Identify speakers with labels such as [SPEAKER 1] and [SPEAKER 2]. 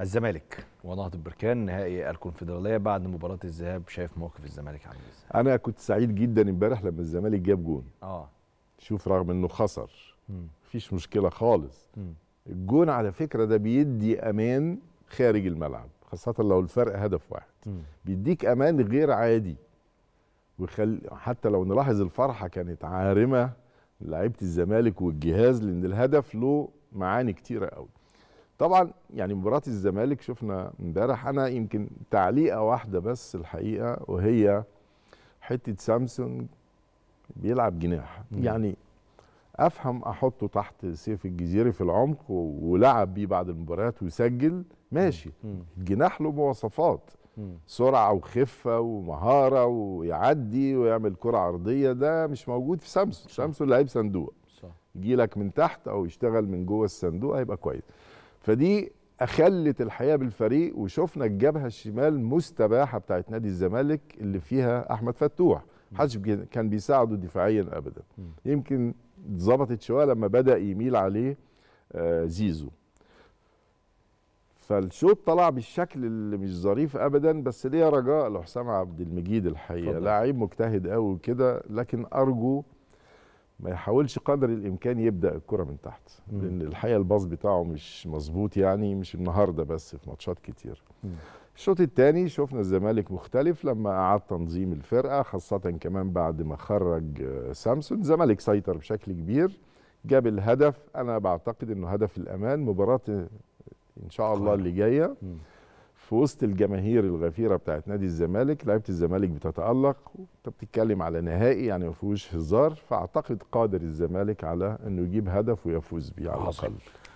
[SPEAKER 1] الزمالك ونهضة بركان نهائي الكونفدرالية بعد مباراة الذهاب شايف موقف الزمالك عامل ازاي؟ أنا كنت سعيد جدا امبارح لما الزمالك جاب جون اه شوف رغم إنه خسر مفيش مشكلة خالص م. الجون على فكرة ده بيدي أمان خارج الملعب خاصة لو الفرق هدف واحد م. بيديك أمان غير عادي وخل... حتى لو نلاحظ الفرحة كانت عارمة لعيبة الزمالك والجهاز لأن الهدف له معاني كتيرة قوي طبعا يعني مباراه الزمالك شفنا امبارح انا يمكن تعليقه واحده بس الحقيقه وهي حته سامسونج بيلعب جناح مم. يعني افهم احطه تحت سيف الجزيري في العمق ولعب بيه بعد المباريات وسجل ماشي الجناح له مواصفات سرعه وخفه ومهاره ويعدي ويعمل كره عرضيه ده مش موجود في سامسونج سامسونج لعيب صندوق يجي لك من تحت او يشتغل من جوه الصندوق هيبقى كويس فدي اخلت الحياه بالفريق وشفنا الجبهه الشمال مستباحه بتاعت نادي الزمالك اللي فيها احمد فتوح محدش كان بيساعده دفاعيا ابدا يمكن اتظبطت شويه لما بدا يميل عليه آه، زيزو فالشوط طلع بالشكل اللي مش ظريف ابدا بس ليا رجاء لحسام عبد المجيد الحقيقه لاعب مجتهد قوي كده لكن ارجو ما يحاولش قدر الامكان يبدا الكره من تحت مم. لان الحقيقه الباص بتاعه مش مظبوط يعني مش النهارده بس في ماتشات كتير الشوط الثاني شفنا الزمالك مختلف لما اعاد تنظيم الفرقه خاصه كمان بعد ما خرج آه، سامسون الزمالك سيطر بشكل كبير جاب الهدف انا بعتقد انه هدف الامان مباراه آه، ان شاء الله اللي جايه مم. في وسط الجماهير الغفيره بتاعت نادي الزمالك لعيبه الزمالك بتتالق وانت بتتكلم على نهائي يعني ما فيهوش هزار فاعتقد قادر الزمالك على انه يجيب هدف ويفوز بيه على الاقل